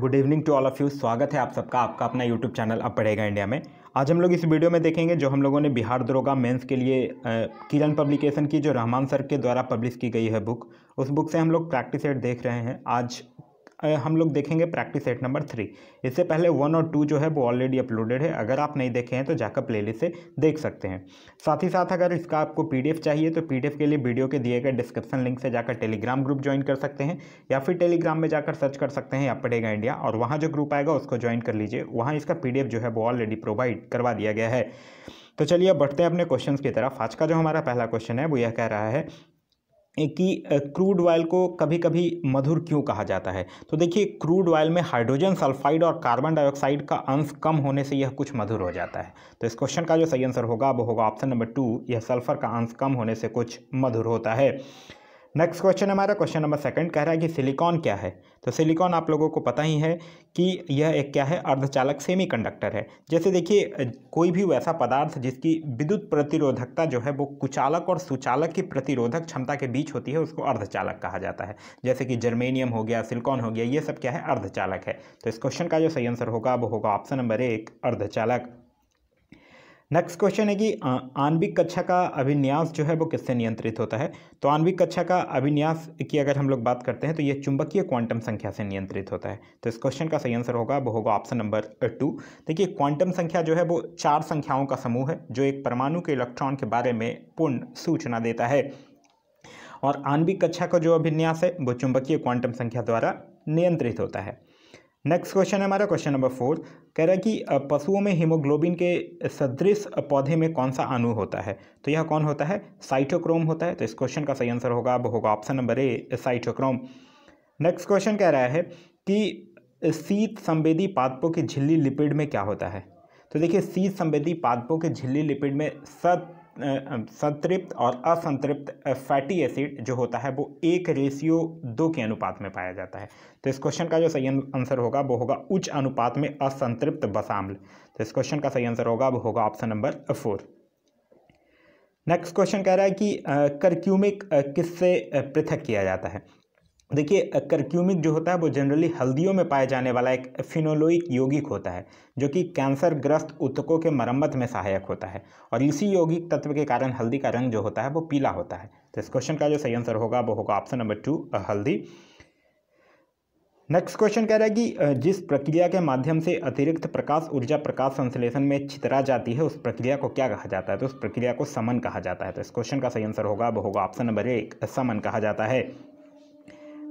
good evening to all of you स्वागत है आप सबका आपका अपना यूट्यूब चैनल अब पढ़ेगा इंडिया में आज हम लोग इस वीडियो में देखेंगे जो हम लोगों ने बिहार दरोगा मेंस के लिए किरण पब्लिकेशन की जो रहमान सर के द्वारा पब्लिश की गई है बुक उस बुक से हम लोग प्रैक्टिस एड देख रहे हैं आज हम लोग देखेंगे प्रैक्टिस सेट नंबर थ्री इससे पहले वन और टू जो है वो ऑलरेडी अपलोडेड है अगर आप नहीं देखे हैं तो जाकर प्लेलिस्ट से देख सकते हैं साथ ही साथ अगर इसका आपको पीडीएफ चाहिए तो पीडीएफ के लिए वीडियो के दिए गए डिस्क्रिप्शन लिंक से जाकर टेलीग्राम ग्रुप ज्वाइन कर सकते हैं या फिर टेलीग्राम में जाकर सर्च कर सकते हैं या पढ़ेगा इंडिया और वहाँ जो ग्रुप आएगा उसको ज्वाइन कर लीजिए वहाँ इसका पी जो है वो ऑलरेडी प्रोवाइड करवा दिया गया है तो चलिए अब बढ़ते हैं अपने क्वेश्चंस की तरफ आज का जो हमारा पहला क्वेश्चन है वो यह कह रहा है कि क्रूड ऑयल को कभी कभी मधुर क्यों कहा जाता है तो देखिए क्रूड ऑयल में हाइड्रोजन सल्फाइड और कार्बन डाइऑक्साइड का अंश कम होने से यह कुछ मधुर हो जाता है तो इस क्वेश्चन का जो सही आंसर होगा वो होगा ऑप्शन नंबर टू यह सल्फर का अंश कम होने से कुछ मधुर होता है नेक्स्ट क्वेश्चन हमारा क्वेश्चन नंबर सेकंड कह रहा है कि सिलिकॉन क्या है तो सिलिकॉन आप लोगों को पता ही है कि यह एक क्या है अर्धचालक सेमीकंडक्टर है जैसे देखिए कोई भी वैसा पदार्थ जिसकी विद्युत प्रतिरोधकता जो है वो कुचालक और सुचालक की प्रतिरोधक क्षमता के बीच होती है उसको अर्धचालक कहा जाता है जैसे कि जर्मेनियम हो गया सिलिकॉन हो गया ये सब क्या है अर्धचालक है तो इस क्वेश्चन का जो सही आंसर होगा वो होगा ऑप्शन नंबर एक अर्धचालक नेक्स्ट क्वेश्चन है कि आणविक कक्षा का अभिन्यास जो है वो किससे नियंत्रित होता है तो आणविक कक्षा का अभिन्यास की अगर हम लोग बात करते हैं तो ये चुंबकीय क्वांटम संख्या से नियंत्रित होता है तो इस क्वेश्चन का सही आंसर होगा वो होगा ऑप्शन नंबर टू देखिए क्वांटम संख्या जो है वो चार संख्याओं का समूह है जो एक परमाणु के इलेक्ट्रॉन के बारे में पूर्ण सूचना देता है और आणविक कक्षा का जो अभिन्यास है वो चुंबकीय क्वांटम संख्या द्वारा नियंत्रित होता है नेक्स्ट क्वेश्चन है हमारा क्वेश्चन नंबर फोर कह रहा है कि पशुओं में हीमोग्लोबिन के सदृश पौधे में कौन सा अणु होता है तो यह कौन होता है साइटोक्रोम होता है तो इस क्वेश्चन का सही आंसर होगा अब होगा option number A cytochrome next question कह रहा है कि शीत संवेदी पादपों की झिल्ली लिपिड में क्या होता है तो देखिए शीत संवेदी पादपों के झिल्ली लिपिड में सत संतृप्त और असंतृप्त फैटी एसिड जो होता है वो एक रेशियो दो के अनुपात में पाया जाता है तो इस क्वेश्चन का जो सही आंसर होगा वो होगा उच्च अनुपात में असंतृप्त बसाम्ल तो इस क्वेश्चन का सही आंसर होगा वो होगा option number four next question कह रहा है कि करक्यूमिक किससे पृथक किया जाता है देखिए करक्यूमिक जो होता है वो जनरली हल्दियों में पाए जाने वाला एक फिनोलोइक यौगिक होता है जो कि कैंसर ग्रस्त उत्तकों के मरम्मत में सहायक होता है और इसी यौगिक तत्व के कारण हल्दी का रंग जो होता है वो पीला होता है तो इस क्वेश्चन का जो सही आंसर होगा वो होगा ऑप्शन नंबर टू हल्दी नेक्स्ट क्वेश्चन कह रहा है कि जिस प्रक्रिया के माध्यम से अतिरिक्त प्रकाश ऊर्जा प्रकाश संश्लेषण में छितरा जाती है उस प्रक्रिया को क्या कहा जाता है तो उस प्रक्रिया को समन कहा जाता है तो इस क्वेश्चन का सही आंसर होगा वो होगा ऑप्शन नंबर एक समन कहा जाता है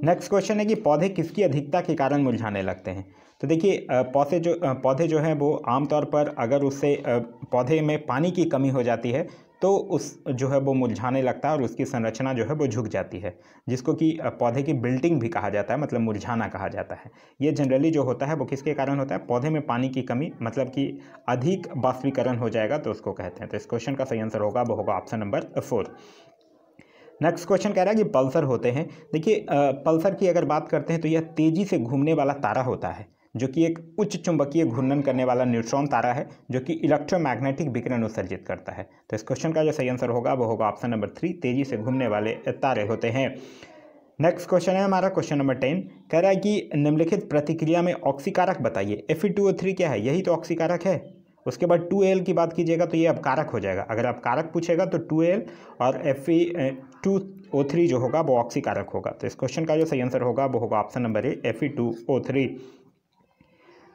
नेक्स्ट क्वेश्चन है कि पौधे किसकी अधिकता के कारण मुरझाने लगते हैं तो देखिए पौधे जो पौधे जो हैं वो आमतौर पर अगर उससे पौधे में पानी की कमी हो जाती है तो उस जो है वो मुरझाने लगता है और उसकी संरचना जो है वो झुक जाती है जिसको कि पौधे की बिल्टिंग भी कहा जाता है मतलब मुरझाना कहा जाता है ये जनरली जो होता है वो किसके कारण होता है पौधे में पानी की कमी मतलब कि अधिक बाष्पीकरण हो जाएगा तो उसको कहते हैं तो इस क्वेश्चन का सही आंसर होगा वो होगा option number four next question कह रहा है कि पल्सर होते हैं देखिए पल्सर की अगर बात करते हैं तो यह तेज़ी से घूमने वाला तारा होता है जो कि एक उच्च चुंबकीय घूर्णन करने वाला न्यूट्रॉन तारा है जो कि इलेक्ट्रोमैग्नेटिक विकिरण उत्सर्जित करता है तो इस क्वेश्चन का जो सही आंसर होगा वो होगा ऑप्शन नंबर थ्री तेज़ी से घूमने वाले तारे होते हैं नेक्स्ट क्वेश्चन है हमारा क्वेश्चन नंबर टेन कह रहा है कि निम्नलिखित प्रतिक्रिया में ऑक्सीकारक बताइए एफ क्या है यही तो ऑक्सीकारक है उसके बाद टू एल की बात कीजिएगा तो ये अब कारक हो जाएगा अगर आप कारक पूछेगा तो टू एल और F E two O three जो होगा वो ऑक्सी कारक होगा तो इस क्वेश्चन का जो सही आंसर होगा वो होगा option number A F E two O three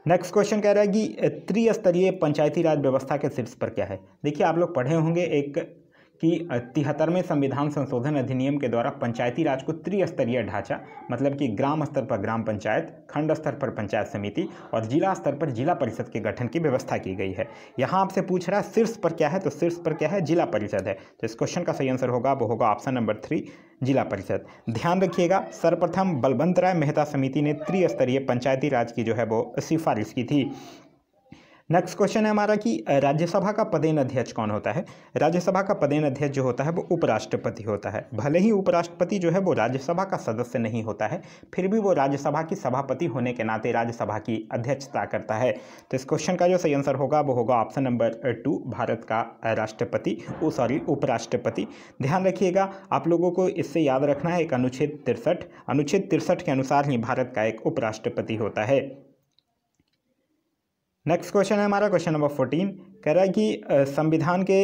next question कह रहा है कि त्रिस्तरीय पंचायती राज व्यवस्था के शीर्ष पर क्या है देखिए आप लोग पढ़े होंगे एक कि तिहत्तरवें संविधान संशोधन अधिनियम के द्वारा पंचायती राज को त्रिस्तरीय ढांचा मतलब कि ग्राम स्तर पर ग्राम पंचायत खंड स्तर पर पंचायत समिति और जिला स्तर पर जिला परिषद के गठन की व्यवस्था की गई है यहाँ आपसे पूछ रहा है शीर्ष पर क्या है तो शीर्ष पर क्या है जिला परिषद है तो इस क्वेश्चन का सही आंसर होगा वो होगा ऑप्शन नंबर थ्री जिला परिषद ध्यान रखिएगा सर्वप्रथम बलवंत राय मेहता समिति ने त्रिस्तरीय पंचायती राज की जो है वो सिफारिश की थी नेक्स्ट क्वेश्चन है हमारा कि राज्यसभा का पदेन अध्यक्ष कौन होता है राज्यसभा का पदेन अध्यक्ष जो होता है वो उपराष्ट्रपति होता है भले ही उपराष्ट्रपति जो है वो राज्यसभा का सदस्य नहीं होता है फिर भी वो राज्यसभा की सभापति होने के नाते राज्यसभा की अध्यक्षता करता है तो इस क्वेश्चन का जो सही आंसर होगा वो होगा ऑप्शन नंबर टू भारत का राष्ट्रपति ओ सॉरी उपराष्ट्रपति ध्यान रखिएगा आप लोगों को इससे याद रखना है एक अनुच्छेद तिरसठ अनुच्छेद तिरसठ के अनुसार ही भारत का एक उपराष्ट्रपति होता है नेक्स्ट क्वेश्चन है हमारा क्वेश्चन नंबर फोर्टीन कह रहा है कि संविधान के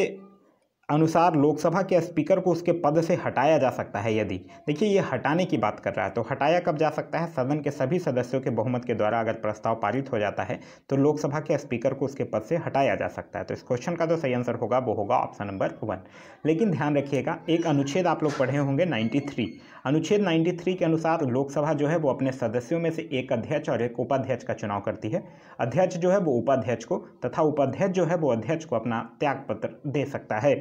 अनुसार लोकसभा के स्पीकर को उसके पद से हटाया जा सकता है यदि देखिए ये हटाने की बात कर रहा है तो हटाया कब जा सकता है सदन के सभी सदस्यों के बहुमत के द्वारा अगर प्रस्ताव पारित हो जाता है तो लोकसभा के स्पीकर को उसके पद से हटाया जा सकता है तो इस क्वेश्चन का जो तो सही आंसर होगा वो होगा ऑप्शन नंबर वन लेकिन ध्यान रखिएगा एक अनुच्छेद आप लोग पढ़े होंगे नाइन्टी अनुच्छेद नाइन्टी के अनुसार लोकसभा जो है वो अपने सदस्यों में से एक अध्यक्ष और एक उपाध्यक्ष का चुनाव करती है अध्यक्ष जो है वो उपाध्यक्ष को तथा उपाध्यक्ष जो है वो अध्यक्ष को अपना त्यागपत्र दे सकता है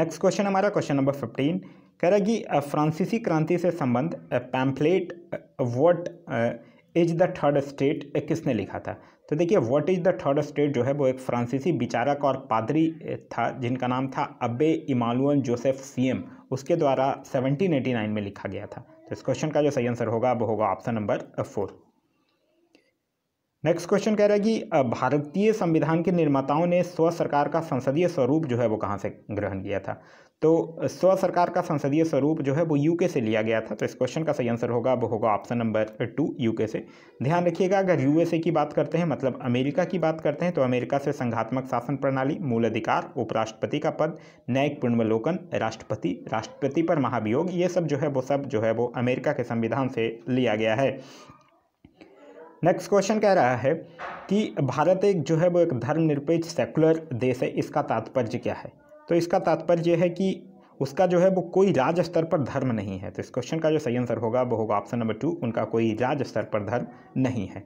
नेक्स्ट क्वेश्चन हमारा क्वेश्चन नंबर फिफ्टीन कह रहा कि फ्रांसीसी क्रांति से संबंध pamphlet what is the third state किसने लिखा था तो देखिए what is the third state जो है वो एक फ्रांसीसी विचारक और पादरी था जिनका नाम था अबे इमालुअन जोसेफ सीएम उसके द्वारा 1789 में लिखा गया था तो इस क्वेश्चन का जो सही आंसर होगा वो होगा option number four next question कह रहा है कि भारतीय संविधान के निर्माताओं ने स्व सरकार का संसदीय स्वरूप जो है वो कहाँ से ग्रहण किया था तो स्व सरकार का संसदीय स्वरूप जो है वो यूके से लिया गया था तो इस क्वेश्चन का सही आंसर होगा वो होगा ऑप्शन नंबर टू यूके से ध्यान रखिएगा अगर यूएसए की बात करते हैं मतलब अमेरिका की बात करते हैं तो अमेरिका से संघात्मक शासन प्रणाली मूल अधिकार उपराष्ट्रपति का पद न्यायिक पुण्यवलोकन राष्ट्रपति राष्ट्रपति पर महाभियोग ये सब जो है वो सब जो है वो अमेरिका के संविधान से लिया गया है नेक्स्ट क्वेश्चन कह रहा है कि भारत एक जो है वो एक धर्मनिरपेक्ष सेकुलर देश है इसका तात्पर्य क्या है तो इसका तात्पर्य यह है कि उसका जो है वो कोई राज स्तर पर धर्म नहीं है तो इस क्वेश्चन का जो सही आंसर होगा वो होगा ऑप्शन नंबर टू उनका कोई राज स्तर पर धर्म नहीं है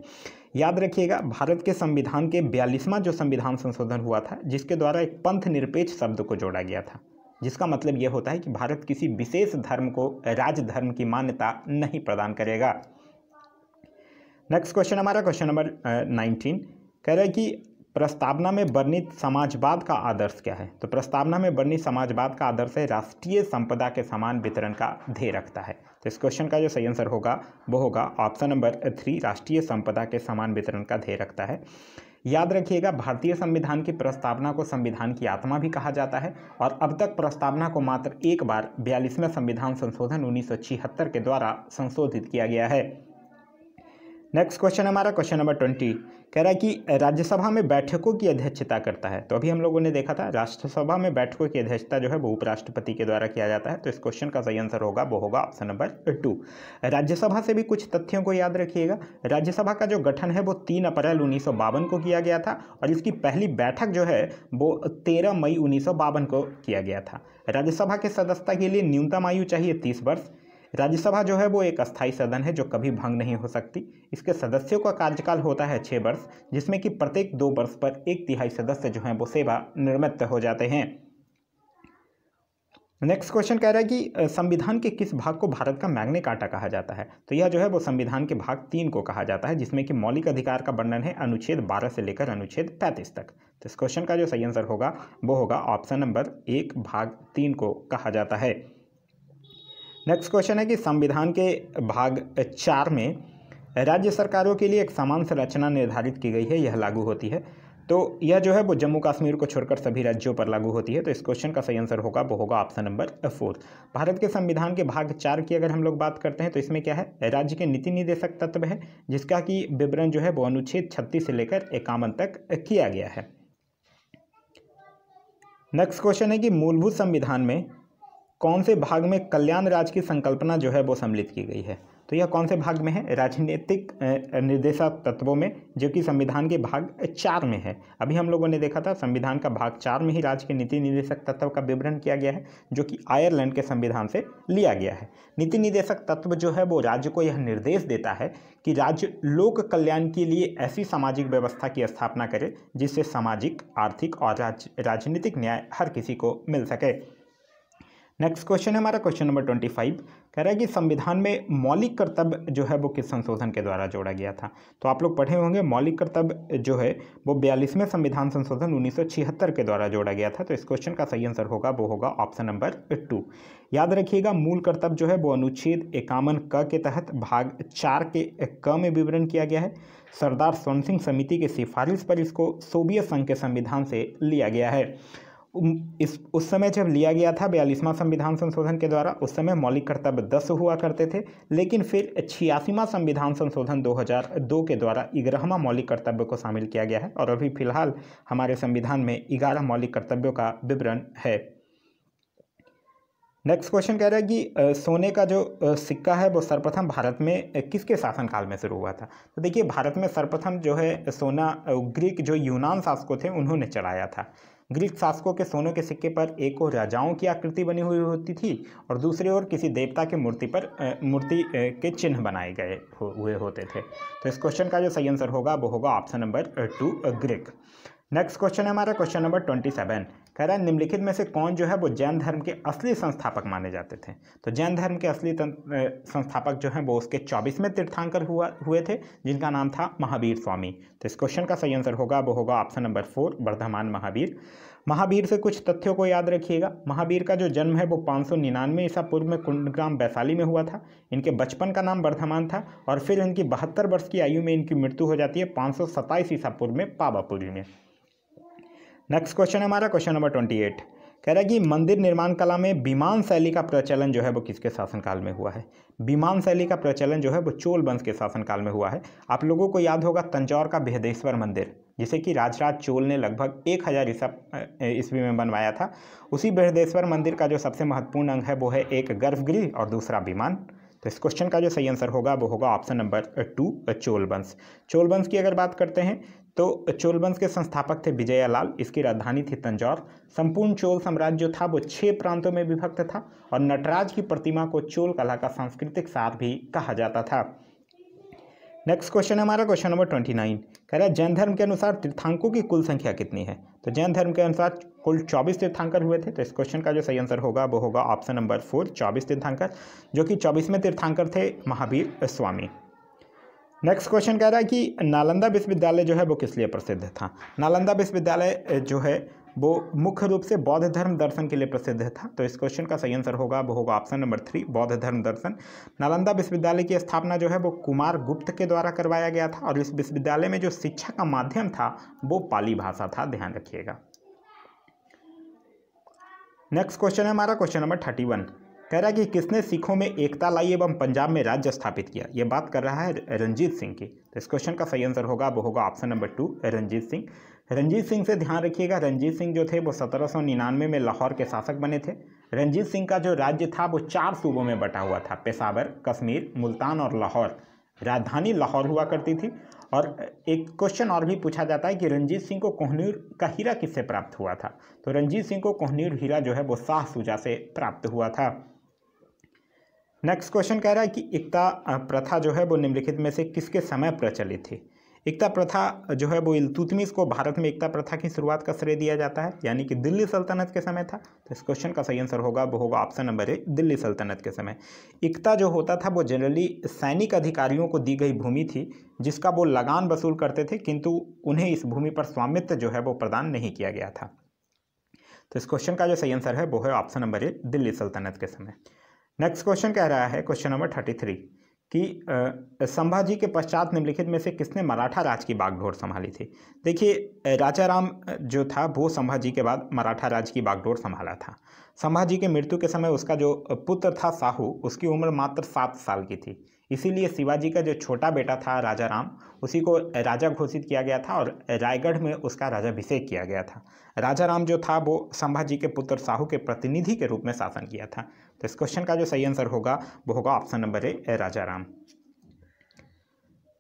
याद रखिएगा भारत के संविधान के बयालीसवां जो संविधान संशोधन हुआ था जिसके द्वारा एक पंथ निरपेक्ष शब्द को जोड़ा गया था जिसका मतलब ये होता है कि भारत किसी विशेष धर्म को राजधर्म की मान्यता नहीं प्रदान करेगा नेक्स्ट क्वेश्चन हमारा क्वेश्चन नंबर नाइनटीन कह रहे हैं कि प्रस्तावना में वर्णित समाजवाद का आदर्श क्या है तो प्रस्तावना में वर्णित समाजवाद का आदर्श है राष्ट्रीय संपदा के समान वितरण का ध्येय रखता है तो इस क्वेश्चन का जो सही आंसर होगा वो होगा ऑप्शन नंबर थ्री राष्ट्रीय संपदा के समान वितरण का ध्येय रखता है याद रखिएगा भारतीय संविधान की प्रस्तावना को संविधान की आत्मा भी कहा जाता है और अब तक प्रस्तावना को मात्र एक बार बयालीसवें संविधान संशोधन उन्नीस के द्वारा संशोधित किया गया है नेक्स्ट क्वेश्चन हमारा क्वेश्चन नंबर ट्वेंटी कह रहा है कि राज्यसभा में बैठकों की अध्यक्षता करता है तो अभी हम लोगों ने देखा था राष्ट्रसभा में बैठकों की अध्यक्षता जो है वो उपराष्ट्रपति के द्वारा किया जाता है तो इस क्वेश्चन का सही आंसर होगा वो होगा ऑप्शन नंबर टू राज्यसभा से भी कुछ तथ्यों को याद रखिएगा राज्यसभा का जो गठन है वो तीन अप्रैल उन्नीस को किया गया था और इसकी पहली बैठक जो है वो तेरह मई उन्नीस को किया गया था राज्यसभा के सदस्यता के लिए न्यूनतम आयु चाहिए तीस वर्ष राज्यसभा जो है वो एक अस्थायी सदन है जो कभी भंग नहीं हो सकती इसके सदस्यों का कार्यकाल होता है छः वर्ष जिसमें कि प्रत्येक दो वर्ष पर एक तिहाई सदस्य जो हैं वो सेवा निर्मित हो जाते हैं नेक्स्ट क्वेश्चन कह रहा है कि संविधान के किस भाग को भारत का मैग्ने काटा कहा जाता है तो यह जो है वो संविधान के भाग तीन को कहा जाता है जिसमें कि मौलिक अधिकार का वर्णन है अनुच्छेद बारह से लेकर अनुच्छेद पैंतीस तक तो इस क्वेश्चन का जो सही आंसर होगा वो होगा ऑप्शन नंबर एक भाग तीन को कहा जाता है नेक्स्ट क्वेश्चन है कि संविधान के भाग चार में राज्य सरकारों के लिए एक समान संरचना निर्धारित की गई है यह लागू होती है तो यह जो है वो जम्मू कश्मीर को छोड़कर सभी राज्यों पर लागू होती है तो इस क्वेश्चन का सही आंसर होगा वो होगा ऑप्शन नंबर फोर भारत के संविधान के भाग चार की अगर हम लोग बात करते हैं तो इसमें क्या है राज्य के नीति निदेशक तत्व है जिसका कि विवरण जो है वो अनुच्छेद छत्तीस से लेकर इक्यावन तक किया गया है नेक्स्ट क्वेश्चन है कि मूलभूत संविधान में कौन से भाग में कल्याण राज की संकल्पना जो है वो सम्मिलित की गई है तो यह कौन से भाग में है राजनीतिक निर्देशक तत्वों में जो कि संविधान के भाग चार में है अभी हम लोगों ने देखा था संविधान का भाग चार में ही राज्य के नीति निर्देशक तत्व का विवरण किया गया है जो कि आयरलैंड के संविधान से लिया गया है नीति निर्देशक तत्व जो है वो राज्य को यह निर्देश देता है कि राज्य लोक कल्याण के लिए ऐसी सामाजिक व्यवस्था की स्थापना करे जिससे सामाजिक आर्थिक और राज, राजनीतिक न्याय हर किसी को मिल सके नेक्स्ट क्वेश्चन है हमारा क्वेश्चन नंबर ट्वेंटी फाइव कह रहा है कि संविधान में मौलिक कर्तव्य जो है वो किस संशोधन के द्वारा जोड़ा गया था तो आप लोग पढ़े होंगे मौलिक कर्तव्य जो है वो बयालीसवें संविधान संशोधन उन्नीस सौ छिहत्तर के द्वारा जोड़ा गया था तो इस क्वेश्चन का सही आंसर होगा वो होगा ऑप्शन नंबर टू याद रखिएगा मूल कर्तव्य जो है वो अनुच्छेद इक्यावन क के तहत भाग चार के क में विवरण किया गया है सरदार स्वर्ण सिंह समिति की सिफारिश पर इसको सोवियत संघ के संविधान से लिया गया है इस उस समय जब लिया गया था बयालीसवां संविधान संशोधन के द्वारा उस समय मौलिक कर्तव्य दस हुआ करते थे लेकिन फिर छियासीवां संविधान संशोधन 2002 के द्वारा ग्यारहवा मौलिक कर्तव्य को शामिल किया गया है और अभी फिलहाल हमारे संविधान में ग्यारह मौलिक कर्तव्यों का विवरण है नेक्स्ट क्वेश्चन कह रहा है कि सोने का जो सिक्का है वो सर्वप्रथम भारत में किसके शासनकाल में शुरू हुआ था तो देखिए भारत में सर्वप्रथम जो है सोना ग्रीक जो यूनान शासकों थे उन्होंने चलाया था ग्रीक शासकों के सोने के सिक्के पर एक और राजाओं की आकृति बनी हुई होती थी और दूसरी ओर किसी देवता की मूर्ति पर मूर्ति के चिन्ह बनाए गए हुए होते थे तो इस क्वेश्चन का जो सही आंसर होगा वो होगा option number two Greek next question है हमारा क्वेश्चन नंबर ट्वेंटी सेवन कह रहा है निम्नलिखित में से कौन जो है वो जैन धर्म के असली संस्थापक माने जाते थे तो जैन धर्म के असली संस्थापक जो है वो उसके चौबीसवें तीर्थांकर हुआ हुए थे जिनका नाम था महावीर स्वामी तो इस क्वेश्चन का सही आंसर होगा वो होगा option number four Vardhaman Mahavir Mahavir से कुछ तथ्यों को याद रखिएगा महावीर का जो जन्म है वो पाँच सौ निन्यानवे ईसा पूर्व में कुंडग्राम वैशाली में हुआ था इनके बचपन का नाम वर्धमान था और फिर इनकी बहत्तर वर्ष की आयु में इनकी मृत्यु हो जाती है पाँच सौ सत्ताईस ईसा पूर्व में पावापुरी में नेक्स्ट क्वेश्चन है हमारा क्वेश्चन नंबर ट्वेंटी एट कह रहा है कि मंदिर निर्माण कला में विमान शैली का प्रचलन जो है वो किसके शासनकाल में हुआ है विमान शैली का प्रचलन जो है वो चोल वंश के शासनकाल में हुआ है आप लोगों को याद होगा तंजौर का बेहदेश्वर मंदिर जिसे कि राजराज चोल ने लगभग एक हज़ार ईसा ईस्वी में बनवाया था उसी बृहदेश्वर मंदिर का जो सबसे महत्वपूर्ण अंग है वो है एक गर्भगृह और दूसरा विमान तो इस क्वेश्चन का जो सही आंसर होगा वो होगा ऑप्शन नंबर टू चोलबंश चोलबंश की अगर बात करते हैं तो चोलबंश के संस्थापक थे विजयालाल इसकी राजधानी थी तंजौर संपूर्ण चोल साम्राज्य जो था वो छह प्रांतों में विभक्त था और नटराज की प्रतिमा को चोल कला का सांस्कृतिक सार भी कहा जाता था नेक्स्ट क्वेश्चन है हमारा क्वेश्चन नंबर ट्वेंटी नाइन कह रहा है जैन धर्म के अनुसार तीर्थांकों की कुल संख्या कितनी है तो जैन धर्म के अनुसार कुल चौबीस तीर्थांकर हुए थे तो इस क्वेश्चन का जो सही आंसर होगा वो होगा ऑप्शन नंबर फोर चौबीस तीर्थांकर जो कि चौबीसवें तीर्थांकर थे महावीर स्वामी नेक्स्ट क्वेश्चन कह रहा है कि नालंदा विश्वविद्यालय जो है वो किस लिए प्रसिद्ध था नालंदा विश्वविद्यालय जो है वो मुख्य रूप से बौद्ध धर्म दर्शन के लिए प्रसिद्ध था तो इस क्वेश्चन का सही आंसर होगा वो होगा ऑप्शन नंबर थ्री बौद्ध धर्म दर्शन नालंदा विश्वविद्यालय की स्थापना जो है वो कुमार गुप्त के द्वारा करवाया गया था और इस विश्वविद्यालय में जो शिक्षा का माध्यम था वो पाली भाषा था ध्यान रखिएगा नेक्स्ट क्वेश्चन है हमारा क्वेश्चन नंबर थर्टी वन कह रहा है कि किसने सिखों में एकता लाई एवं पंजाब में राज्य स्थापित किया ये बात कर रहा है रंजीत सिंह की तो इस क्वेश्चन का सही आंसर होगा वो होगा option number two Ranjit Singh Ranjit Singh से ध्यान रखिएगा रंजीत सिंह जो थे वो सत्रह में लाहौर के शासक बने थे रंजीत सिंह का जो राज्य था वो चार सूबों में बटा हुआ था पेशावर कश्मीर मुल्तान और लाहौर राजधानी लाहौर हुआ करती थी और एक क्वेश्चन और भी पूछा जाता है कि रंजीत सिंह को कोहनूर का हीरा किससे प्राप्त हुआ था तो रंजीत सिंह को कोहनूर हीरा जो है वो शाह सूजा से प्राप्त हुआ था नेक्स्ट क्वेश्चन कह रहा है कि एकता प्रथा जो है वो निम्नलिखित में से किसके समय प्रचलित थी एकता प्रथा जो है वो इलतुतमिस को भारत में एकता प्रथा की शुरुआत का श्रेय दिया जाता है यानी कि दिल्ली सल्तनत के समय था तो इस क्वेश्चन का सही आंसर होगा वो होगा ऑप्शन नंबर ए दिल्ली सल्तनत के समय एकता जो होता था वो जनरली सैनिक अधिकारियों को दी गई भूमि थी जिसका वो लगान वसूल करते थे किंतु उन्हें इस भूमि पर स्वामित्व जो है वो प्रदान नहीं किया गया था तो इस क्वेश्चन का जो सही आंसर है वो है ऑप्शन नंबर ए दिल्ली सल्तनत के समय नेक्स्ट क्वेश्चन कह रहा है क्वेश्चन नंबर थर्टी थ्री कि संभाजी के पश्चात निम्नलिखित में से किसने मराठा राज की बागडोर संभाली थी देखिए राजा राम जो था वो संभाजी के बाद मराठा राज की बागडोर संभाला था संभाजी के मृत्यु के समय उसका जो पुत्र था साहू उसकी उम्र मात्र सात साल की थी इसीलिए शिवाजी का जो छोटा बेटा था राजा राम उसी को राजा घोषित किया गया था और रायगढ़ में उसका राजाभिषेक किया गया था राजा राम जो था वो संभाजी के पुत्र साहू के प्रतिनिधि के रूप में शासन किया था तो इस क्वेश्चन का जो सही आंसर होगा वो होगा option number A Rajaram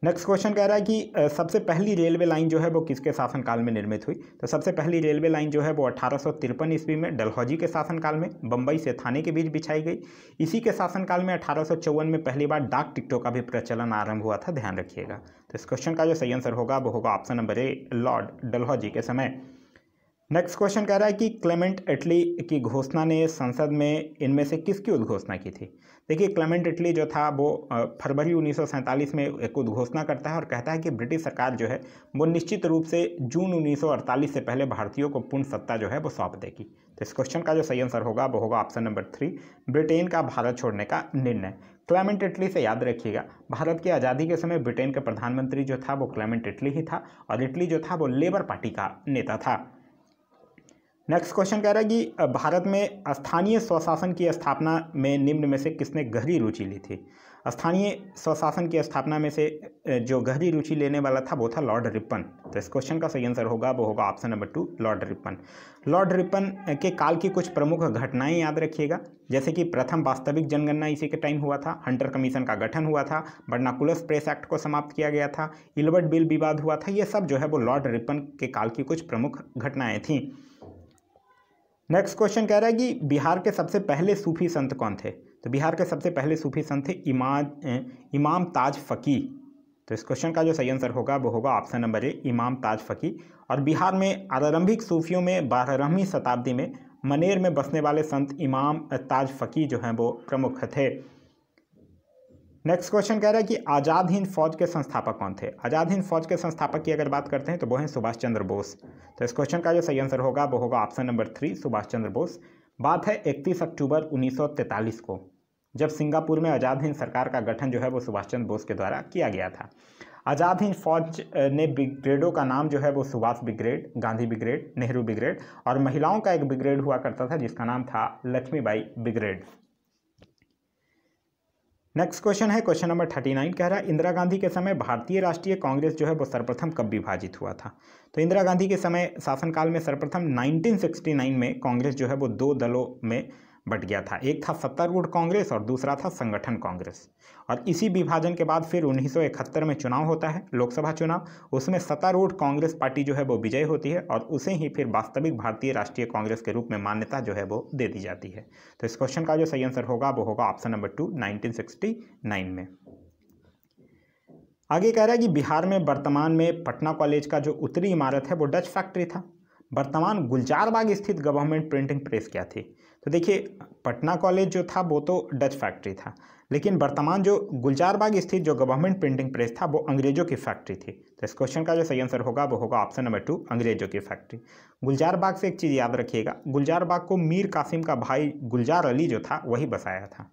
next question कह रहा है कि सबसे पहली रेलवे लाइन जो है वो किसके शासनकाल में निर्मित हुई तो सबसे पहली रेलवे लाइन जो है वो अठारह ईस्वी में डलहौजी के शासनकाल में बम्बई से थाने के बीच बिछाई गई इसी के शासनकाल में अठारह में पहली बार डाक टिकटों का भी प्रचलन आरंभ हुआ था ध्यान रखिएगा तो इस क्वेश्चन का जो सही आंसर होगा वो होगा option number A lord Dalhousie के समय नेक्स्ट क्वेश्चन कह रहा है कि क्लेमेंट इटली की घोषणा ने संसद में इनमें से किसकी उद्घोषणा की थी देखिए क्लेमेंट इटली जो था वो फरवरी उन्नीस में एक उद्घोषणा करता है और कहता है कि ब्रिटिश सरकार जो है वो निश्चित रूप से जून 1948 से पहले भारतीयों को पूर्ण सत्ता जो है वो सौंप देगी तो इस क्वेश्चन का जो सही आंसर होगा वो होगा ऑप्शन नंबर थ्री ब्रिटेन का भारत छोड़ने का निर्णय क्लेमेंट इटली से याद रखिएगा भारत की आज़ादी के समय ब्रिटेन का प्रधानमंत्री जो था वो क्लेमेंट इटली ही था और इटली जो था वो लेबर पार्टी का नेता था नेक्स्ट क्वेश्चन कह रहा है कि भारत में स्थानीय स्वशासन की स्थापना में निम्न में से किसने गहरी रुचि ली थी स्थानीय स्वशासन की स्थापना में से जो गहरी रुचि लेने वाला था वो था लॉर्ड रिपन तो इस क्वेश्चन का सही आंसर होगा वो होगा option number two lord Ripon lord Ripon के काल की कुछ प्रमुख घटनाएं याद रखिएगा जैसे कि प्रथम वास्तविक जनगणना इसी के टाइम हुआ था हंटर कमीशन का गठन हुआ था बर्नाकुलस प्रेस एक्ट को समाप्त किया गया था इलबर्ट बिल विवाद हुआ था ये सब जो है वो लॉर्ड रिपन के काल की कुछ प्रमुख घटनाएँ थीं नेक्स्ट क्वेश्चन कह रहा है कि बिहार के सबसे पहले सूफी संत कौन थे तो बिहार के सबसे पहले सूफी संत थे इमाम इमाम ताज फ़की तो इस क्वेश्चन का जो सही आंसर होगा वो होगा ऑप्शन नंबर ए इमाम ताज फ़की और बिहार में आरंभिक सूफियों में बारहवीं शताब्दी में मनेर में बसने वाले संत इमाम ताज फ़की जो हैं वो प्रमुख थे नेक्स्ट क्वेश्चन कह रहा है कि आज़ाद हिंद फौज के संस्थापक कौन थे आज़ाद हिंद फौज के संस्थापक की अगर बात करते हैं तो वो हैं सुभाष चंद्र बोस तो इस क्वेश्चन का जो सही आंसर होगा वो होगा option number three Subhash Chandra Bose बात है इकतीस अक्टूबर उन्नीस को जब सिंगापुर में आज़ाद हिंद सरकार का गठन जो है वो सुभाष चंद्र बोस के द्वारा किया गया था आज़ाद हिंद फौज ने ब्रिग्रेडों का नाम जो है वो Subhash brigade Gandhi brigade Nehru brigade और महिलाओं का एक ब्रिग्रेड हुआ करता था जिसका नाम था लक्ष्मीबाई ब्रिग्रेड नेक्स्ट क्वेश्चन है क्वेश्चन नंबर थर्टी नाइन कह रहा है इंदिरा गांधी के समय भारतीय राष्ट्रीय कांग्रेस जो है वो सर्वप्रथम कब विभाजित हुआ था तो इंदिरा गांधी के समय शासनकाल में सर्वप्रथम 1969 में कांग्रेस जो है वो दो दलों में बट गया था एक था सत्तारूढ़ कांग्रेस और दूसरा था संगठन कांग्रेस और इसी विभाजन के बाद फिर 1971 में चुनाव होता है लोकसभा चुनाव उसमें सत्तारूढ़ कांग्रेस पार्टी जो है वो विजय होती है और उसे ही फिर वास्तविक भारतीय राष्ट्रीय कांग्रेस के रूप में मान्यता जो है वो दे दी जाती है तो इस क्वेश्चन का जो सही आंसर होगा वो होगा ऑप्शन नंबर टू नाइनटीन में आगे कह रहा है कि बिहार में वर्तमान में पटना कॉलेज का जो उत्तरी इमारत है वो डच फैक्ट्री था वर्तमान गुलजारबाग स्थित गवर्नमेंट प्रिंटिंग प्रेस क्या थी तो देखिए पटना कॉलेज जो था वो तो डच फैक्ट्री था लेकिन वर्तमान जो गुलजारबाग स्थित जो गवर्नमेंट प्रिंटिंग प्रेस था वो अंग्रेजों की फैक्ट्री थी तो इस क्वेश्चन का जो सही आंसर होगा वो होगा ऑप्शन नंबर टू अंग्रेजों की फैक्ट्री गुलजारबाग से एक चीज़ याद रखिएगा गुलजारबाग को मीर कासिम का भाई गुलजार अली जो था वही बसाया था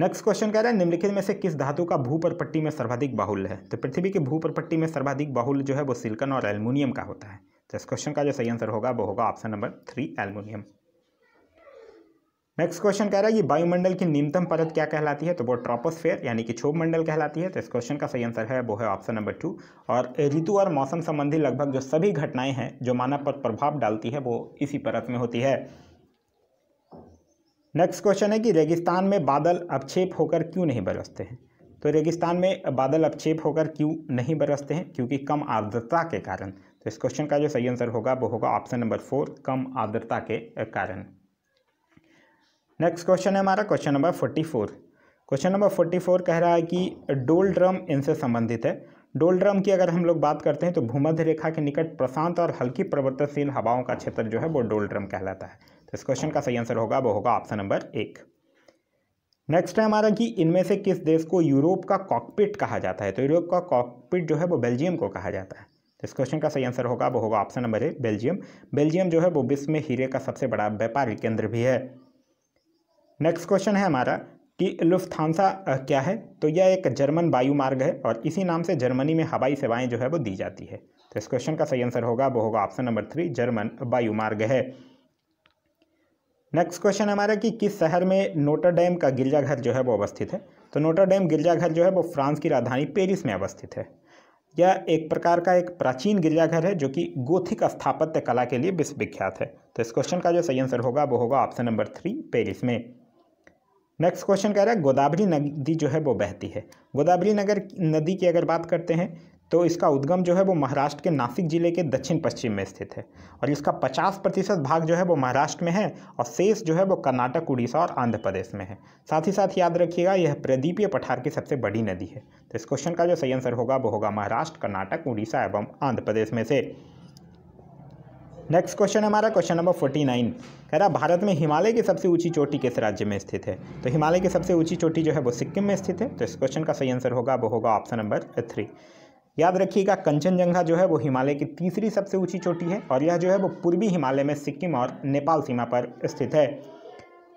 नेक्स्ट क्वेश्चन कह रहा है निम्नलिखित में से किस धातु का भू परपट्टी में सर्वाधिक बाहुल्य है तो पृथ्वी के भू पट्टी में सर्वाधिक बाहुल्य जो है वो सिल्कन और एल्मोनियम का होता है तो इस क्वेश्चन का जो सही आंसर होगा वो होगा option number three aluminium next question कह रहा है कि वायुमंडल की निम्नतम परत क्या कहलाती है तो वो ट्रोपोस्फेयर यानी कि क्षोभ मंडल कहलाती है तो इस क्वेश्चन का सही आंसर है वो है ऑप्शन नंबर टू और ऋतु और मौसम संबंधी लगभग जो सभी घटनाएं हैं जो मानव पर प्रभाव डालती है वो इसी परत में होती है नेक्स्ट क्वेश्चन है कि रेगिस्तान में बादल अपक्षेप होकर क्यों नहीं बरसते हैं तो रेगिस्तान में बादल अपक्षेप होकर क्यों नहीं बरसते हैं क्योंकि कम आर्द्रता के कारण तो इस क्वेश्चन का जो सही आंसर होगा वो होगा ऑप्शन नंबर फोर कम आर्द्रता के कारण नेक्स्ट क्वेश्चन है हमारा question number forty four question number forty four कह रहा है कि डोल ड्रम इनसे संबंधित है डोल ड्रम की अगर हम लोग बात करते हैं तो भूमध्य रेखा के निकट प्रशांत और हल्की प्रवर्तनशील हवाओं का क्षेत्र जो है वो डोल ड्रम कहलाता है तो इस क्वेश्चन का सही आंसर होगा वो होगा ऑप्शन नंबर एक नेक्स्ट है हमारा कि इनमें से किस देश को यूरोप का कॉकपिट कहा जाता है तो यूरोप का कॉकपिट जो है वो बेल्जियम को कहा जाता है तो इस क्वेश्चन का सही आंसर होगा वो होगा option number A Belgium Belgium जो है वो विश्व में हीरे का सबसे बड़ा व्यापारिक केंद्र भी है नेक्स्ट क्वेश्चन है हमारा कि लुफ्थानसा क्या है तो यह एक जर्मन वायुमार्ग है और इसी नाम से जर्मनी में हवाई सेवाएं जो है वो दी जाती है तो इस क्वेश्चन का सही आंसर होगा वो होगा ऑप्शन नंबर थ्री जर्मन वायुमार्ग है नेक्स्ट क्वेश्चन हमारा कि किस शहर में नोटर डैम का गिरजाघर जो है वो अवस्थित है तो नोटर डैम गिरजाघर जो है वो फ्रांस की राजधानी पेरिस में अवस्थित है यह एक प्रकार का एक प्राचीन गिरजाघर है जो कि गोथिक स्थापत्य कला के लिए विश्वविख्यात है तो इस क्वेश्चन का जो सही आंसर होगा वो होगा ऑप्शन नंबर थ्री पेरिस में नेक्स्ट क्वेश्चन कह रहा है गोदावरी नदी जो है वो बहती है गोदावरी नगर नदी की अगर बात करते हैं तो इसका उद्गम जो है वो महाराष्ट्र के नासिक ज़िले के दक्षिण पश्चिम में स्थित है और इसका 50 प्रतिशत भाग जो है वो महाराष्ट्र में है और शेष जो है वो कर्नाटक उड़ीसा और आंध्र प्रदेश में है साथ ही साथ याद रखिएगा यह प्रदीपीय पठार की सबसे बड़ी नदी है तो इस क्वेश्चन का जो सही आंसर होगा वो होगा महाराष्ट्र कर्नाटक उड़ीसा एवं आंध्र प्रदेश में से नेक्स्ट क्वेश्चन हमारा क्वेश्चन नंबर फोर्टी नाइन कह रहा भारत में हिमालय की सबसे ऊंची चोटी किस राज्य में स्थित है तो हिमालय की सबसे ऊंची चोटी जो है वो सिक्किम में स्थित है तो इस क्वेश्चन का सही आंसर होगा वो होगा ऑप्शन नंबर थ्री याद रखिएगा कंचनजंगा जो है वो हिमालय की तीसरी सबसे ऊंची चोटी है और यह जो है वो पूर्वी हिमालय में सिक्किम और नेपाल सीमा पर स्थित है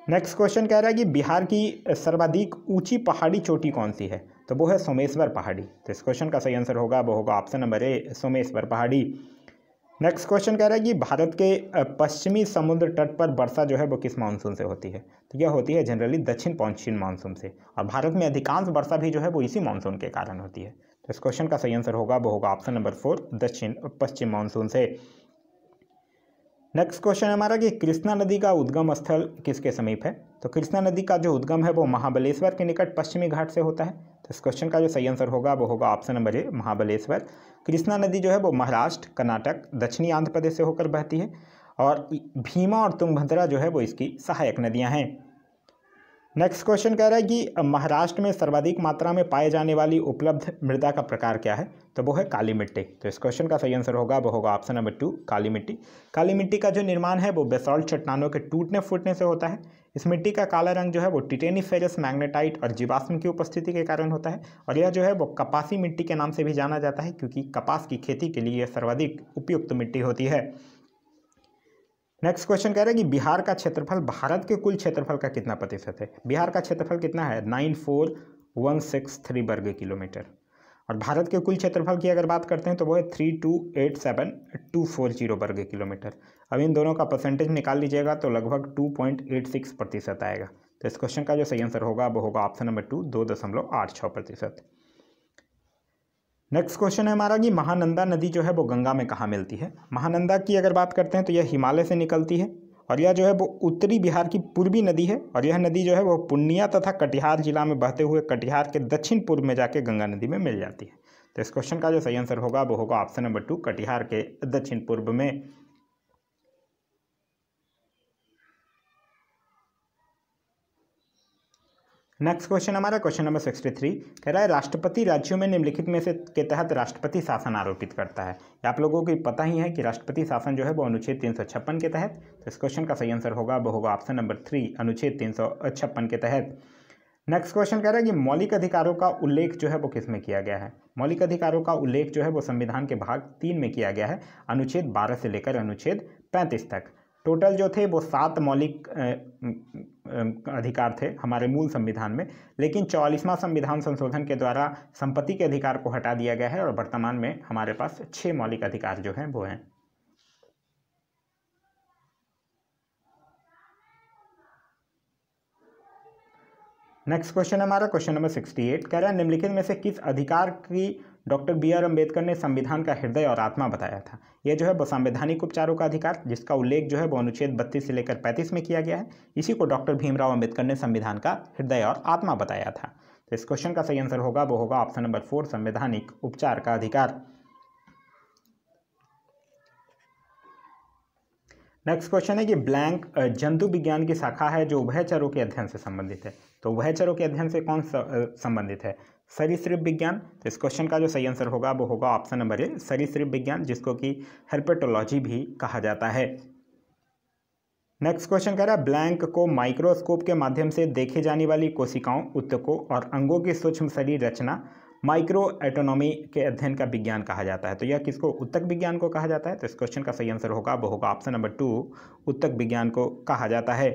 नेक्स्ट क्वेश्चन कह रहा है कि बिहार की सर्वाधिक ऊंची पहाड़ी चोटी कौन सी है तो वो है सोमेश्वर पहाड़ी तो इस क्वेश्चन का सही आंसर होगा वो होगा ऑप्शन नंबर ए सोमेश्वर पहाड़ी नेक्स्ट क्वेश्चन कह रहा है कि भारत के पश्चिमी समुद्र तट पर वर्षा जो है वो किस मानसून से होती है तो यह होती है जनरली दक्षिण पश्चिम मानसून से और भारत में अधिकांश वर्षा भी जो है वो इसी मानसून के कारण होती है तो इस क्वेश्चन का सही आंसर होगा वो होगा ऑप्शन नंबर फोर दक्षिण पश्चिम मानसून से नेक्स्ट क्वेश्चन हमारा कि कृष्णा नदी का उद्गम स्थल किसके समीप है तो कृष्णा नदी का जो उद्गम है वो महाबलेश्वर के निकट पश्चिमी घाट से होता है तो इस क्वेश्चन का जो सही आंसर होगा वो होगा option number A Mahabaleshwar Krishna नदी जो है वो महाराष्ट्र कर्नाटक दक्षिणी आंध्र प्रदेश से होकर बहती है और भीमा और तुंगभद्रा जो है वो इसकी सहायक नदियाँ हैं नेक्स्ट क्वेश्चन कह रहा है कि महाराष्ट्र में सर्वाधिक मात्रा में पाए जाने वाली उपलब्ध मृदा का प्रकार क्या है तो वो है काली मिट्टी तो इस क्वेश्चन का सही आंसर होगा वो होगा ऑप्शन नंबर टू काली मिट्टी काली मिट्टी का जो निर्माण है वो बेसॉल्ट चट्टानों के टूटने फूटने से होता है इस मिट्टी का काला रंग जो है वो टिटेनिफेरस मैग्नेटाइट और जीवाश्म की उपस्थिति के कारण होता है और यह जो है वो कपासी मिट्टी के नाम से भी जाना जाता है क्योंकि कपास की खेती के लिए सर्वाधिक उपयुक्त मिट्टी होती है नेक्स्ट क्वेश्चन कह रहे हैं कि बिहार का क्षेत्रफल भारत के कुल क्षेत्रफल का कितना प्रतिशत है बिहार का क्षेत्रफल कितना है nine four one six three वर्ग किलोमीटर और भारत के कुल क्षेत्रफल की अगर बात करते हैं तो वो है three two eight seven two four zero वर्ग किलोमीटर अब इन दोनों का परसेंटेज निकाल लीजिएगा तो लगभग टू पॉइंट एट सिक्स प्रतिशत आएगा तो इस क्वेश्चन का जो सही आंसर होगा वो होगा ऑप्शन नंबर टू दो दशमलव आठ छः प्रतिशत नेक्स्ट क्वेश्चन है हमारा कि महानंदा नदी जो है वो गंगा में कहाँ मिलती है महानंदा की अगर बात करते हैं तो यह हिमालय से निकलती है और यह जो है वो उत्तरी बिहार की पूर्वी नदी है और यह नदी जो है वो पूर्णिया तथा कटिहार जिला में बहते हुए कटिहार के दक्षिण पूर्व में जाके गंगा नदी में मिल जाती है तो इस क्वेश्चन का जो सही आंसर होगा वो होगा ऑप्शन नंबर टू कटिहार के दक्षिण पूर्व में नेक्स्ट क्वेश्चन हमारा क्वेश्चन नंबर सिक्सटी थ्री कह रहा है राष्ट्रपति राज्यों में निम्नलिखित में से के तहत राष्ट्रपति शासन आरोपित करता है आप लोगों को पता ही है कि राष्ट्रपति शासन जो है वो अनुच्छेद तीन सौ छप्पन के तहत तो इस क्वेश्चन का सही आंसर होगा वो होगा ऑप्शन नंबर थ्री अनुच्छेद तीन सौ छप्पन के तहत नेक्स्ट क्वेश्चन कह रहा है कि मौलिक अधिकारों का उल्लेख जो है वो किस में किया गया है मौलिक अधिकारों का उल्लेख जो है वो संविधान के भाग तीन में किया गया है अनुच्छेद बारह से लेकर अनुच्छेद पैंतीस तक टोटल जो थे वो सात मौलिक अधिकार थे हमारे मूल संविधान में लेकिन चौवालीसवां संविधान संशोधन के द्वारा संपत्ति के अधिकार को हटा दिया गया है और वर्तमान में हमारे पास छः मौलिक अधिकार जो हैं वो हैं नेक्स्ट क्वेश्चन हमारा क्वेश्चन नंबर सिक्सटी एट कह रहा है निम्नलिखित में से किस अधिकार की डॉक्टर बी आर अम्बेडकर ने संविधान का हृदय और आत्मा बताया था यह जो है वो संवैधानिक उपचारों का अधिकार जिसका उल्लेख जो है वो अनुच्छेद बत्तीस से लेकर पैंतीस में किया गया है इसी को डॉक्टर भीमराव अम्बेडकर ने संविधान का हृदय और आत्मा बताया था तो इस क्वेश्चन का सही आंसर होगा वो होगा ऑप्शन नंबर फोर संवैधानिक उपचार का अधिकार नेक्स्ट क्वेश्चन है कि ब्लैंक जंतु विज्ञान की शाखा है जो उभयचरों के अध्ययन से संबंधित है तो उभयचरों के अध्ययन से कौन संबंधित है सरीसृप विज्ञान तो इस क्वेश्चन का जो सही आंसर होगा वो होगा ऑप्शन नंबर ए सरीसृप विज्ञान जिसको कि हर्पेटोलॉजी भी कहा जाता है नेक्स्ट क्वेश्चन कह रहा है ब्लैंक को माइक्रोस्कोप के माध्यम से देखे जाने वाली कोशिकाओं उत्तकों और अंगों की सूक्ष्म शरीर रचना माइक्रो एटोनॉमी के अध्ययन का विज्ञान कहा जाता है तो यह किसको उत्तक विज्ञान को कहा जाता है तो इस क्वेश्चन का सही आंसर होगा वो होगा ऑप्शन नंबर टू उत्तक विज्ञान को कहा जाता है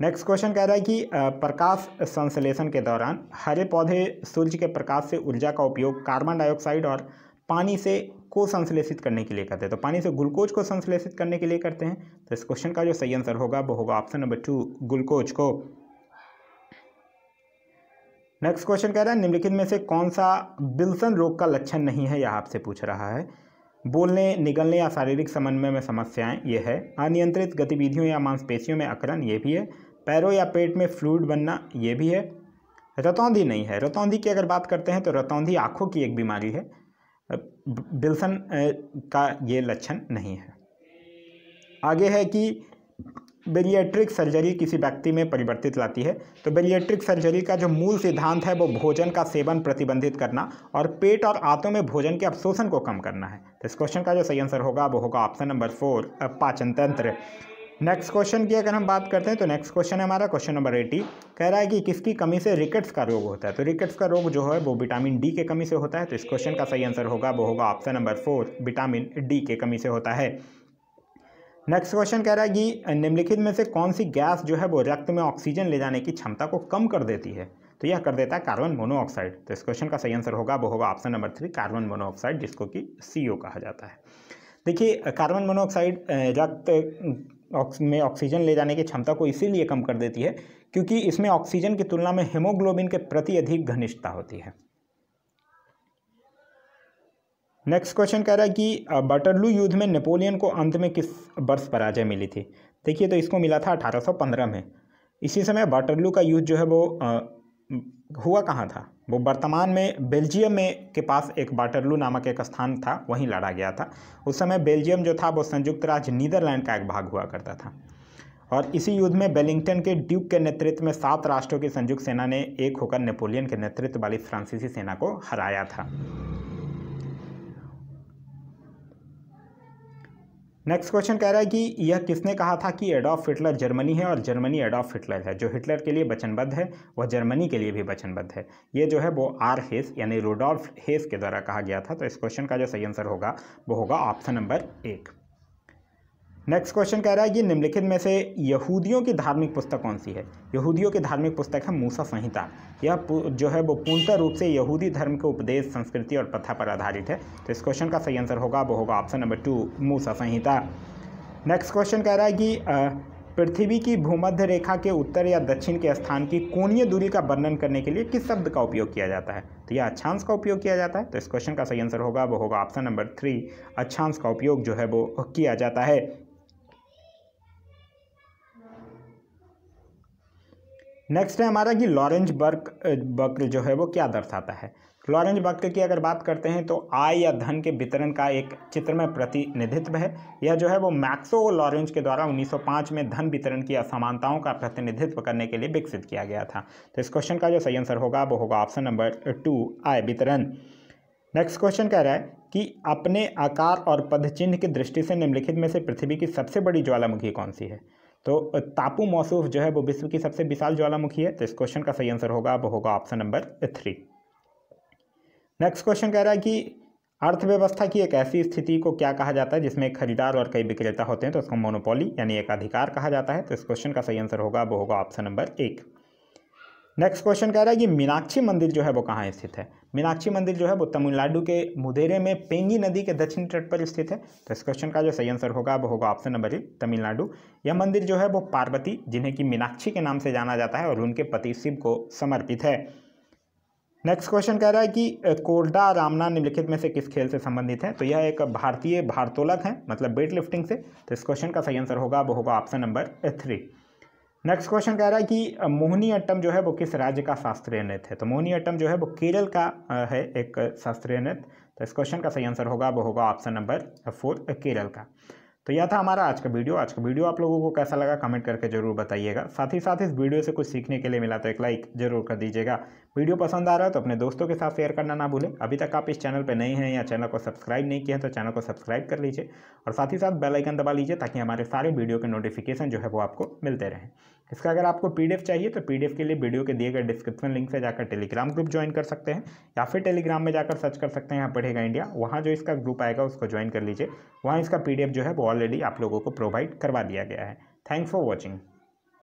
नेक्स्ट क्वेश्चन कह रहा है कि प्रकाश संश्लेषण के दौरान हरे पौधे सूर्य के प्रकाश से ऊर्जा का उपयोग कार्बन डाइऑक्साइड और पानी से को संश्लेषित करने के लिए करते हैं तो पानी से ग्लूकोज को संश्लेषित करने के लिए करते हैं तो इस क्वेश्चन का जो सही आंसर होगा वो होगा ऑप्शन नंबर टू ग्लूकोज को नेक्स्ट क्वेश्चन कह रहा है निम्नलिखित में से कौन सा बिल्सन रोग का लक्षण नहीं है यह आपसे पूछ रहा है बोलने निगलने या शारीरिक समन्वय में समस्याएं ये है अनियंत्रित गतिविधियों या मांसपेशियों में अकड़न ये भी है पैरों या पेट में फ्लूड बनना ये भी है रतौंधी नहीं है रतौंधी की अगर बात करते हैं तो रतौंधी आँखों की एक बीमारी है बिल्सन का ये लक्षण नहीं है आगे है कि बेरिएट्रिक सर्जरी किसी व्यक्ति में परिवर्तित लाती है तो बेरिएट्रिक सर्जरी का जो मूल सिद्धांत है वो भोजन का सेवन प्रतिबंधित करना और पेट और आंतों में भोजन के अवशोषण को कम करना है तो इस क्वेश्चन का जो सही आंसर होगा वो होगा ऑप्शन नंबर फोर पाचन तंत्र नेक्स्ट क्वेश्चन की अगर हम बात करते हैं तो नेक्स्ट क्वेश्चन है हमारा क्वेश्चन नंबर एटी कह रहा है कि किसकी कमी से रिकेट्स का रोग होता है तो रिकेट्स का रोग जो है वो विटामिन डी के कमी से होता है तो इस क्वेश्चन का सही आंसर होगा वो होगा option number four vitamin D के कमी से होता है नेक्स्ट क्वेश्चन कह रहा है कि निम्नलिखित में से कौन सी गैस जो है वो रक्त में ऑक्सीजन ले जाने की क्षमता को कम कर देती है तो यह कर देता है कार्बन मोनोऑक्साइड तो इस क्वेश्चन का सही आंसर होगा वो होगा option number three carbon monoxide जिसको कि सी कहा जाता है देखिए कार्बन मोनोऑक्साइड रक्त में ऑक्सीजन ले जाने की क्षमता को इसीलिए कम कर देती है क्योंकि इसमें ऑक्सीजन की तुलना में हेमोग्लोबिन के प्रति अधिक घनिष्ठता होती है नेक्स्ट क्वेश्चन कह रहा है कि बटरलू युद्ध में नेपोलियन को अंत में किस वर्ष पराजय मिली थी देखिए तो इसको मिला था 1815 में इसी समय बटरलू का युद्ध जो है वो हुआ कहाँ था वो वर्तमान में बेल्जियम में के पास एक बाटरलू नामक एक स्थान था वहीं लड़ा गया था उस समय बेल्जियम जो था वो संयुक्त राज्य नीदरलैंड का एक भाग हुआ करता था और इसी युद्ध में बेलिंगटन के ड्यूक के नेतृत्व में सात राष्ट्रों की संयुक्त सेना ने एक होकर नेपोलियन के नेतृत्व वाली फ्रांसीसी सेना को हराया था नेक्स्ट क्वेश्चन कह रहा है कि यह किसने कहा था कि एडॉफ हिटलर जर्मनी है और जर्मनी एडॉफ हिटलर है जो हिटलर के लिए वचनबद्ध है वह जर्मनी के लिए भी वचनबद्ध है ये जो है वो आर हेस यानी रोडॉल्फ हेस के द्वारा कहा गया था तो इस क्वेश्चन का जो सही आंसर होगा वो होगा ऑप्शन नंबर एक नेक्स्ट क्वेश्चन कह रहा है कि निम्नलिखित में से यहूदियों की धार्मिक पुस्तक कौन सी है यहूदियों की धार्मिक पुस्तक है मूसा संहिता यह जो है वो पूर्णतः रूप से यहूदी धर्म के उपदेश संस्कृति और प्रथा पर आधारित है तो इस क्वेश्चन का सही आंसर होगा वो होगा ऑप्शन नंबर टू मूसा संहिता नेक्स्ट क्वेश्चन कह रहा है कि पृथ्वी की भूमध्य रेखा के उत्तर या दक्षिण के स्थान की कोणीय दूरी का वर्णन करने के लिए किस शब्द का उपयोग किया जाता है तो यह अच्छांश का उपयोग किया जाता है तो इस क्वेश्चन का सही आंसर होगा वो होगा ऑप्शन नंबर थ्री अच्छांश का उपयोग जो है वो किया जाता है नेक्स्ट है हमारा कि लॉरेंज बर्क वक्र जो है वो क्या दर्शाता है लॉरेंज वक्र की अगर बात करते हैं तो आय या धन के वितरण का एक चित्र में प्रतिनिधित्व है यह जो है वो मैक्सो लॉरेंज के द्वारा 1905 में धन वितरण की असमानताओं का प्रतिनिधित्व करने के लिए विकसित किया गया था तो इस क्वेश्चन का जो सही आंसर होगा वो होगा ऑप्शन नंबर टू आय वितरण नेक्स्ट क्वेश्चन कह रहा है कि अपने आकार और पद चिन्ह की दृष्टि से निम्नलिखित में से पृथ्वी की सबसे बड़ी ज्वालामुखी कौन सी है तो तापू मौसूफ जो है वो विश्व की सबसे विशाल ज्वालामुखी है तो इस क्वेश्चन का सही आंसर होगा वो होगा option number three next question कह रहा है कि अर्थव्यवस्था की एक ऐसी स्थिति को क्या कहा जाता है जिसमें खरीदार और कई विक्रेता होते हैं तो उसको मोनोपोली यानी एक अधिकार कहा जाता है तो इस क्वेश्चन का सही आंसर होगा वो होगा ऑप्शन नंबर एक नेक्स्ट क्वेश्चन कह रहा है कि मीनाक्षी मंदिर जो है वो कहाँ स्थित है मीनाक्षी मंदिर जो है वो तमिलनाडु के मुदेरे में पेंगी नदी के दक्षिण तट पर स्थित है तो इस क्वेश्चन का जो सही आंसर होगा वो होगा ऑप्शन नंबर एक तमिलनाडु यह मंदिर जो है वो पार्वती जिन्हें कि मीनाक्षी के नाम से जाना जाता है और उनके पति शिव को समर्पित है नेक्स्ट क्वेश्चन कह रहा है कि कोरडा रामना निम्नलिखित में से किस खेल से संबंधित है तो यह एक भारतीय भारतोलक है मतलब वेट लिफ्टिंग से तो इस क्वेश्चन का सही आंसर होगा वो होगा option number three next question कह रहा है कि मोहनी अट्टम जो है वो किस राज्य का शास्त्रीय नृत्य है तो मोहनी अट्टम जो है वो केरल का है एक शास्त्रीय नृत्य तो इस क्वेश्चन का सही आंसर होगा वो होगा ऑप्शन नंबर फोर केरल का तो यह था हमारा आज का वीडियो आज का वीडियो आप लोगों को कैसा लगा कमेंट करके जरूर बताइएगा साथ ही साथ इस वीडियो से कुछ सीखने के लिए मिला तो एक लाइक जरूर कर दीजिएगा वीडियो पसंद आ रहा है तो अपने दोस्तों के साथ शेयर करना ना भूलें अभी तक आप इस चैनल पर नए हैं या चैनल को सब्सक्राइब नहीं किया तो चैनल को सब्सक्राइब कर लीजिए और साथ ही साथ बेलाइकन दबा लीजिए ताकि हमारे सारे वीडियो के नोटिफिकेशन जो है वो आपको मिलते रहें इसका अगर आपको पीडीएफ चाहिए तो पीडीएफ के लिए वीडियो के दिए गए डिस्क्रिप्शन लिंक से जाकर टेलीग्राम ग्रुप ज्वाइन कर सकते हैं या फिर टेलीग्राम में जाकर सर्च कर सकते हैं यहाँ पढ़ेगा इंडिया वहाँ जो इसका ग्रुप आएगा उसको ज्वाइन कर लीजिए वहाँ इसका पीडीएफ जो है वो ऑलरेडी आप लोगों को प्रोवाइड करवा दिया गया है थैंक्स फॉर वॉचिंग